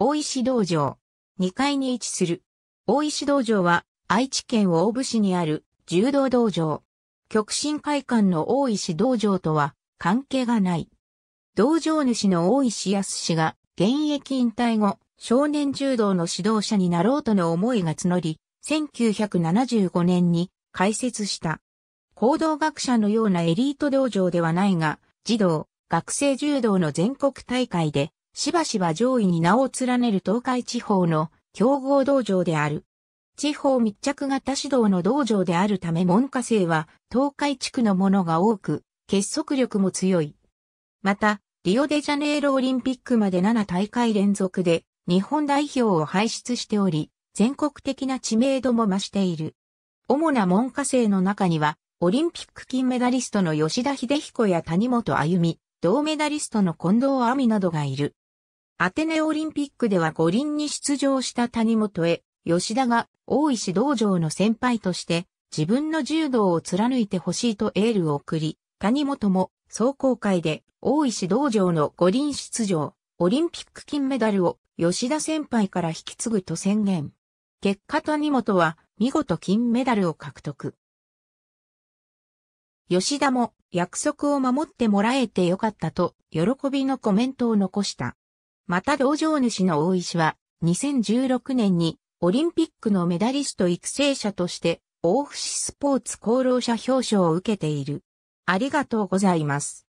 大石道場。2階に位置する。大石道場は、愛知県大府市にある柔道道場。極真会館の大石道場とは関係がない。道場主の大石康が現役引退後、少年柔道の指導者になろうとの思いが募り、1975年に開設した。行動学者のようなエリート道場ではないが、児童、学生柔道の全国大会でしばしば上位に名を連ねる東海地方の競合道場である。地方密着型指導の道場であるため門下生は東海地区のものが多く、結束力も強い。また、リオデジャネイロオリンピックまで7大会連続で日本代表を輩出しており、全国的な知名度も増している。主な門下生の中には、オリンピック金メダリストの吉田秀彦や谷本歩美、銅メダリストの近藤亜美などがいる。アテネオリンピックでは五輪に出場した谷本へ、吉田が大石道場の先輩として自分の柔道を貫いてほしいとエールを送り、谷本も壮行会で大石道場の五輪出場、オリンピック金メダルを吉田先輩から引き継ぐと宣言。結果谷本は見事金メダルを獲得。吉田も約束を守ってもらえてよかったと喜びのコメントを残した。また道場主の大石は、2016年にオリンピックのメダリスト育成者として、大伏スポーツ功労者表彰を受けている。ありがとうございます。